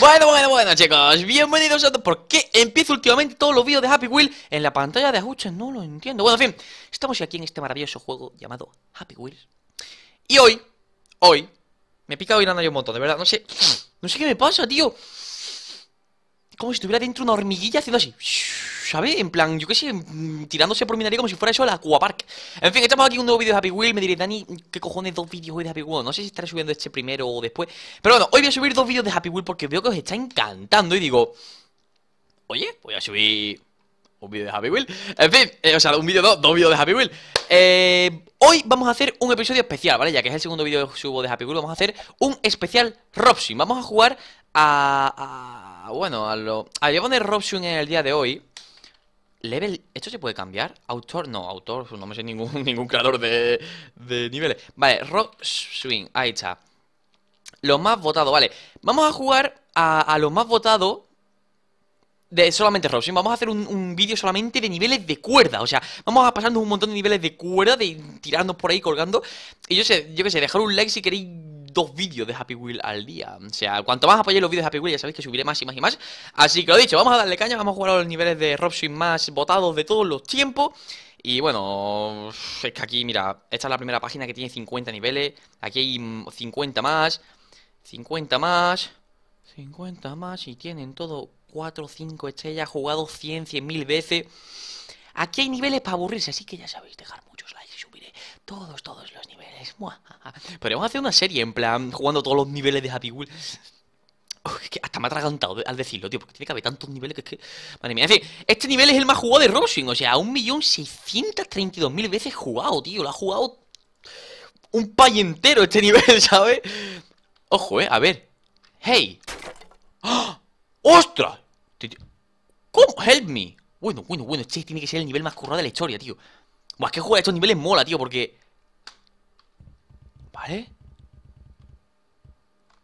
Bueno, bueno, bueno, chicos, bienvenidos a todos. ¿Por qué empiezo últimamente todos los vídeos de Happy Wheel en la pantalla de ajustes, No lo entiendo. Bueno, en fin, estamos aquí en este maravilloso juego llamado Happy Wheels. Y hoy, hoy, me pica hoy a nariz un montón, de verdad. No sé, no sé qué me pasa, tío. Como si estuviera dentro una hormiguilla haciendo así. ¿sabes? En plan, yo que sé, mm, tirándose por mi nariz como si fuera eso el Aquapark. En fin, estamos aquí un nuevo vídeo de Happy Wheel. Me diréis, Dani, ¿qué cojones dos vídeos hoy de Happy Wheel? No sé si estaré subiendo este primero o después. Pero bueno, hoy voy a subir dos vídeos de Happy Wheel porque veo que os está encantando y digo... Oye, voy a subir un vídeo de Happy Wheel. En fin, eh, o sea, un vídeo, dos dos vídeos de Happy Wheel. Eh, hoy vamos a hacer un episodio especial, ¿vale? Ya que es el segundo vídeo que subo de Happy Wheel, vamos a hacer un especial Robson. Vamos a jugar a, a bueno, a lo... A, voy poner Robson en el día de hoy. Level, ¿esto se puede cambiar? Autor, no, autor, no me sé ningún, ningún creador de, niveles. Vale, Rock Swing, ahí está. Lo más votado, vale. Vamos a jugar a, a lo más votado de solamente Rock Swing. Vamos a hacer un, vídeo solamente de niveles de cuerda. O sea, vamos a pasarnos un montón de niveles de cuerda, de tirarnos por ahí colgando. Y yo sé, yo qué sé, dejar un like si queréis dos vídeos de Happy Wheel al día. O sea, cuanto más apoyéis los vídeos de Happy Wheel, ya sabéis que subiré más y más y más. Así que lo dicho, vamos a darle caña, vamos a jugar a los niveles de Robson más votados de todos los tiempos. Y bueno, es que aquí, mira, esta es la primera página que tiene 50 niveles. Aquí hay 50 más, 50 más, 50 más y tienen todo 4 o 5 estrellas, jugado 100, 100.000 veces. Aquí hay niveles para aburrirse, así que ya sabéis, dejar todos, todos los niveles. Pero vamos a hacer una serie, en plan, jugando todos los niveles de Happy Wheel. que hasta me ha atragantado al decirlo, tío, porque tiene que haber tantos niveles que es que... Madre mía, este nivel es el más jugado de Roshin o sea, 1.632.000 veces jugado, tío, lo ha jugado un pay entero este nivel, ¿sabes? Ojo, eh, a ver. ¡Hey! ¡Ah! ¡Ostras! ¿Cómo? ¡Help me! Bueno, bueno, bueno, este tiene que ser el nivel más currado de la historia, tío. Buah, es que jugar estos niveles mola, tío, porque...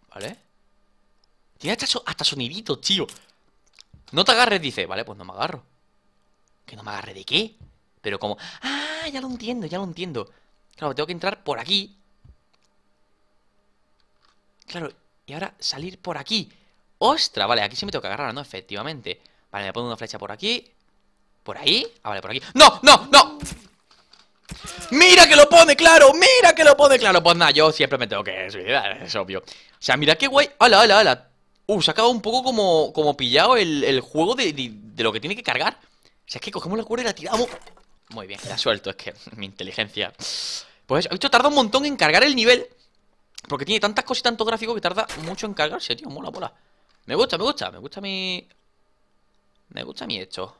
Vale. Tiene hasta, hasta soniditos, tío. No te agarres, dice. Vale, pues no me agarro. ¿Que no me agarre de qué? Pero como... Ah, ya lo entiendo, ya lo entiendo. Claro, tengo que entrar por aquí. Claro, y ahora salir por aquí. ¡Ostras! Vale, aquí sí me tengo que agarrar, ¿no? Efectivamente. Vale, me pongo una flecha por aquí. ¿Por ahí? Ah, vale, por aquí. ¡No, no, no! Mira que lo pone claro, mira que lo pone claro. Pues nada, yo siempre me tengo que suicidar, es obvio. O sea, mira que guay. ¡Hala, hola, hola. Uh, se ha acabado un poco como, como pillado el, juego de, de, lo que tiene que cargar. O sea, es que cogemos la cuerda y la tiramos. Muy bien, la suelto, es que mi inteligencia. Pues esto tarda un montón en cargar el nivel. Porque tiene tantas cosas y tanto gráfico que tarda mucho en cargarse, tío. Mola, mola. Me gusta, me gusta, me gusta mi. Me gusta mi hecho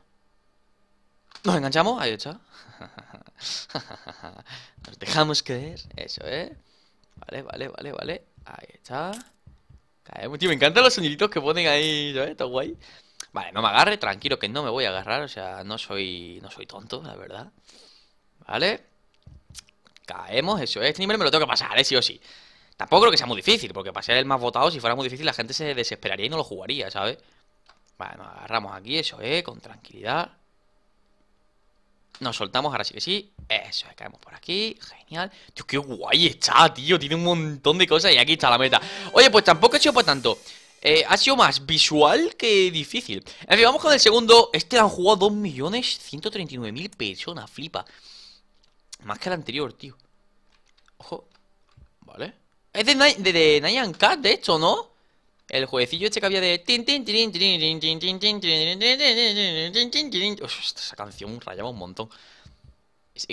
Nos enganchamos, ahí está. Nos dejamos caer. Eso, ¿eh? Vale, vale, vale, vale. Ahí está. Caemos, tío. Me encantan los soniditos que ponen ahí, ¿sabes? Está guay. Vale, no me agarre, tranquilo, que no me voy a agarrar. O sea, no soy, no soy tonto, la verdad. Vale. Caemos, eso es. ¿eh? Este nivel me lo tengo que pasar, ¿eh? Sí o sí. Tampoco creo que sea muy difícil, porque para ser el más votado, si fuera muy difícil, la gente se desesperaría y no lo jugaría, ¿sabes? Vale, nos agarramos aquí, eso es, ¿eh? con tranquilidad. Nos soltamos, ahora sí que sí. Eso, caemos por aquí. Genial. Tío, qué guay está, tío. Tiene un montón de cosas y aquí está la meta. Oye, pues tampoco ha sido por tanto. Eh, ha sido más visual que difícil. En fin, vamos con el segundo. Este lo han jugado 2.139.000 personas. Flipa. Más que el anterior, tío. Ojo. Vale. Es de, de, Cat, de hecho, ¿no? El jueguecillo este que había de... Uf, esa canción rayaba un montón.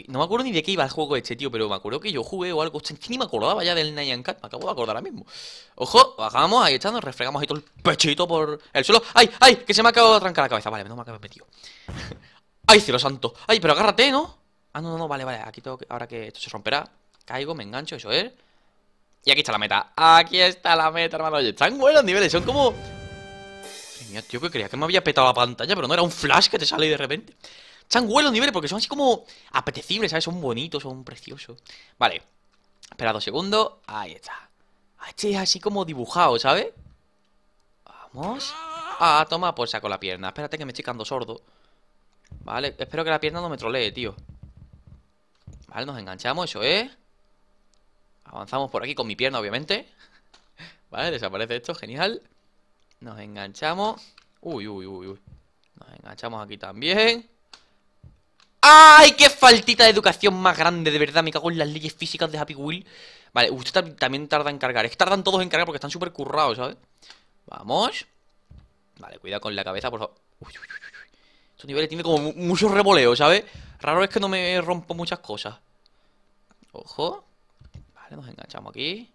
No me acuerdo ni de qué iba el juego este, tío, pero me acuerdo que yo jugué o algo. que ni me acordaba ya del Nyan Cat, me acabo de acordar ahora mismo. Ojo, bajamos, ahí está, nos refregamos ahí todo el pechito por el suelo. ¡Ay, ay! Que se me acabado de trancar la cabeza. Vale, no me acabo de metido. ¡Ay, cielo santo! ¡Ay, pero agárrate, ¿no? Ah, no, no, no, vale, vale. Aquí tengo Ahora que esto se romperá, caigo, me engancho, eso es. Y aquí está la meta. Aquí está la meta, hermano. Oye, están buenos niveles. Son como... tío, que creía que me había petado la pantalla, pero no era un flash que te sale de repente. Están buenos niveles porque son así como apetecibles, ¿sabes? Son bonitos, son preciosos. Vale. Espera dos segundos. Ahí está. Ah, este es así como dibujado, ¿sabes? Vamos. Ah, toma, pues saco la pierna. Espérate que me estoy quedando sordo. Vale, espero que la pierna no me trolee, tío. Vale, nos enganchamos, eso, ¿eh? Avanzamos por aquí con mi pierna, obviamente. Vale, desaparece esto, genial. Nos enganchamos. Uy, uy, uy, uy. Nos enganchamos aquí también. ¡Ay, qué faltita de educación más grande! De verdad, me cago en las leyes físicas de Happy Wheel. Vale, usted también tarda en cargar. Es que tardan todos en cargar porque están súper currados, ¿sabes? Vamos. Vale, cuidado con la cabeza, por favor. Uy, uy, uy, uy. Estos niveles tienen como muchos revoleos, ¿sabes? Raro es que no me rompo muchas cosas. Ojo nos enganchamos aquí.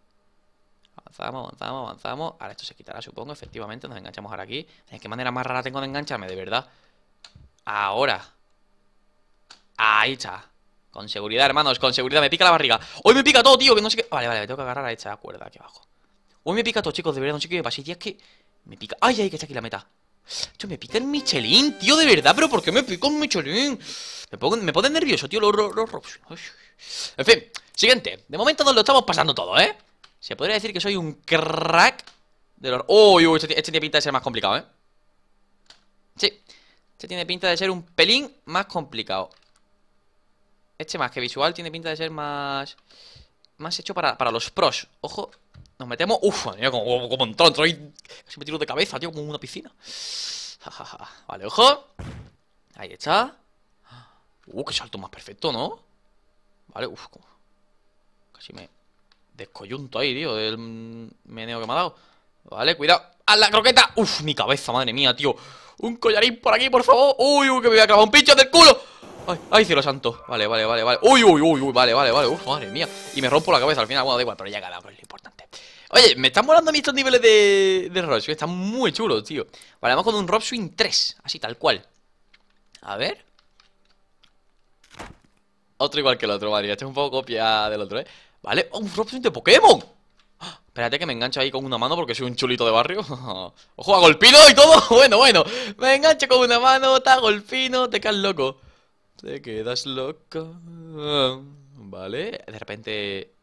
Avanzamos, avanzamos, avanzamos. Ahora esto se quitará, supongo. Efectivamente, nos enganchamos ahora aquí. ¿De qué manera más rara tengo de engancharme? De verdad. Ahora. Ahí está. Con seguridad, hermanos, con seguridad. Me pica la barriga. Hoy me pica todo, tío, que no sé qué. Vale, vale, me tengo que agarrar a esta cuerda aquí abajo. Hoy me pica todo, chicos, de verdad, no sé qué me pasa. Y es que me pica. Ay, ay, que está aquí la meta. Yo me pica el Michelin, tío, de verdad, pero ¿por qué me pica el Michelin? Me, pongo, me pone nervioso, tío, los, los, En fin, Siguiente. De momento nos lo estamos pasando todo, ¿eh? Se podría decir que soy un crack de los... ¡Uy, este, este, tiene pinta de ser más complicado, ¿eh? Sí. Este tiene pinta de ser un pelín más complicado. Este más que visual tiene pinta de ser más... Más hecho para, los pros. Ojo. Nos metemos... Uf, como, como, como me tiro de cabeza, tío, como una piscina. vale, ojo. Ahí está. Uh, qué salto más perfecto, ¿no? Vale, uf, Casi me descoyunto ahí, tío, del meneo que me ha dado. Vale, cuidado. ¡A la croqueta! ¡Uf, mi cabeza, madre mía, tío! ¡Un collarín por aquí, por favor! ¡Uy, uy, que me voy a clavar un pinche del culo! ¡Ay, ay, cielo santo! Vale, vale, vale, vale. ¡Uy, uy, uy, uy! Vale, vale, vale. ¡Uf, madre mía! Y me rompo la cabeza al final. Bueno, da igual, pero ya ganamos, es lo importante. Oye, me están molando a mí estos niveles de, de Robswing. Están muy chulos, tío. Vale, vamos con un Robswing 3. Así, tal cual. A ver. Otro igual que el otro, madre. Este es un poco copia del otro, ¿eh? ¿Vale? ¡Oh, un Robson de Pokémon! ¡Ah! Espérate que me engancho ahí con una mano porque soy un chulito de barrio. ¡Ojo, a golpino y todo! bueno, bueno. Me engancho con una mano, te golpino, te quedas loco. Te quedas loco. Vale, de repente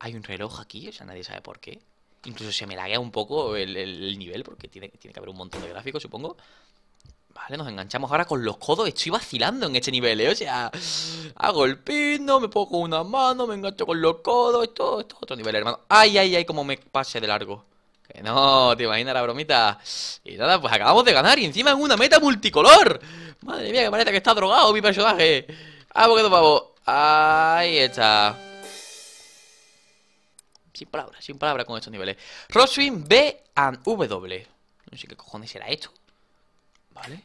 hay un reloj aquí, o sea, nadie sabe por qué. Incluso se me laguea un poco el, nivel porque tiene, tiene que haber un montón de gráficos, supongo. Vale, nos enganchamos ahora con los codos. Estoy vacilando en este nivel, ¿eh? O sea, hago el pino, me pongo una mano, me engancho con los codos. Esto, esto es otro nivel, hermano. Ay, ay, ay, como me pase de largo. Que no, te imaginas la bromita. Y nada, pues acabamos de ganar y encima en una meta multicolor. Madre mía, que parece que está drogado mi personaje. Ah, porque pavo. Ahí está. Sin palabras, sin palabras con estos niveles. Roswin B and W. No sé qué cojones será esto. Vale.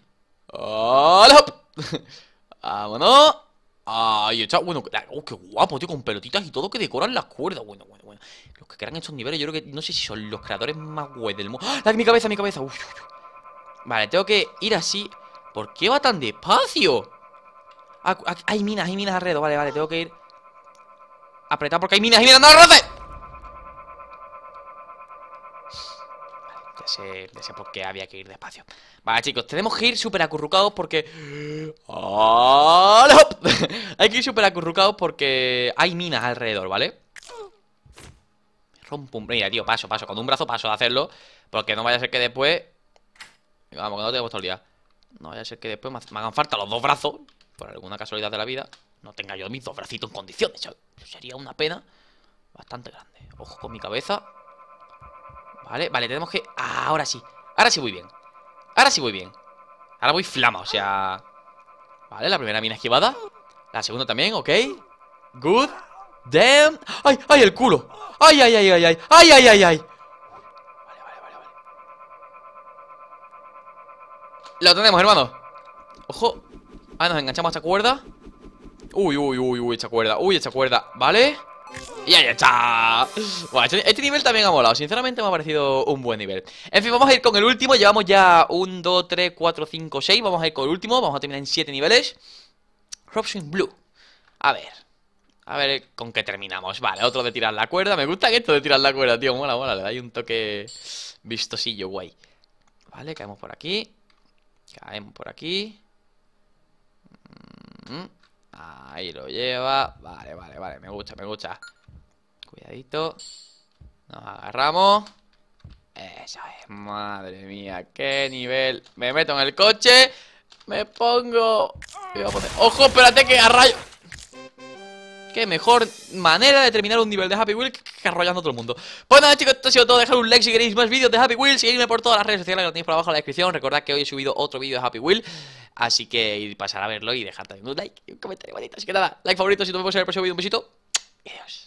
¡Hola! ¡Vámonos! Ahí está, bueno, oh, qué guapo, tío, con pelotitas y todo que decoran las cuerdas. Bueno, bueno, bueno. Los que crean estos niveles, yo creo que no sé si son los creadores más guay del mundo. ¡Ah! Mi cabeza, mi cabeza. Uf, Vale, tengo que ir así. ¿Por qué va tan despacio? Ah, ah, hay minas, hay minas alrededor. Vale, vale, tengo que ir. Apretar porque hay minas, hay minas. ¡No, roce! No sé por porque había que ir despacio. Vale, chicos, tenemos que ir súper acurrucados porque... hay que ir súper acurrucados porque hay minas alrededor, ¿vale? Me Rompo un... Mira, tío, paso, paso. Con un brazo paso de hacerlo porque no vaya a ser que después... Vamos, que no tengo todo el día. No vaya a ser que después me hagan falta los dos brazos por alguna casualidad de la vida, no tenga yo mis dos bracitos en condiciones. Sería una pena bastante grande. Ojo con mi cabeza. Vale, vale, tenemos que... ahora sí Ahora sí voy bien Ahora sí voy bien Ahora voy flama, o sea... Vale, la primera mina esquivada La segunda también, ok Good Damn ¡Ay, ay, el culo! ¡Ay, ay, ay, ay, ay! ¡Ay, ay, ay, ay! Vale, vale, vale, vale Lo tenemos, hermano Ojo Ah, nos enganchamos a esta cuerda Uy, uy, uy, uy, esta cuerda Uy, esta cuerda, ¿vale? vale y ahí está Bueno, este, este, nivel también ha molado Sinceramente me ha parecido un buen nivel En fin, vamos a ir con el último Llevamos ya 1, 2, 3, 4, 5, 6 Vamos a ir con el último Vamos a terminar en 7 niveles Robson Blue A ver A ver con qué terminamos Vale, otro de tirar la cuerda Me gusta esto de tirar la cuerda, tío Mola, mola Le da un toque vistosillo, guay Vale, caemos por aquí Caemos por aquí mm, Ahí lo lleva. Vale, vale, vale. Me gusta, me gusta. Cuidadito. Nos agarramos. Eso es. Madre mía, qué nivel. Me meto en el coche. Me pongo... ¡Ojo, espérate que a Qué mejor manera de terminar un nivel de Happy Wheel que arrollando a todo el mundo. Pues nada chicos, esto ha sido todo. Dejar un like si queréis más vídeos de Happy Wheel. Seguidme por todas las redes sociales que lo tenéis por abajo en la descripción. Recordad que hoy he subido otro vídeo de Happy Wheel. Así que pasar a verlo y dejar también un like y un comentario bonito. Así que nada, like favorito si nos vemos en el próximo vídeo. Un besito. Y adiós.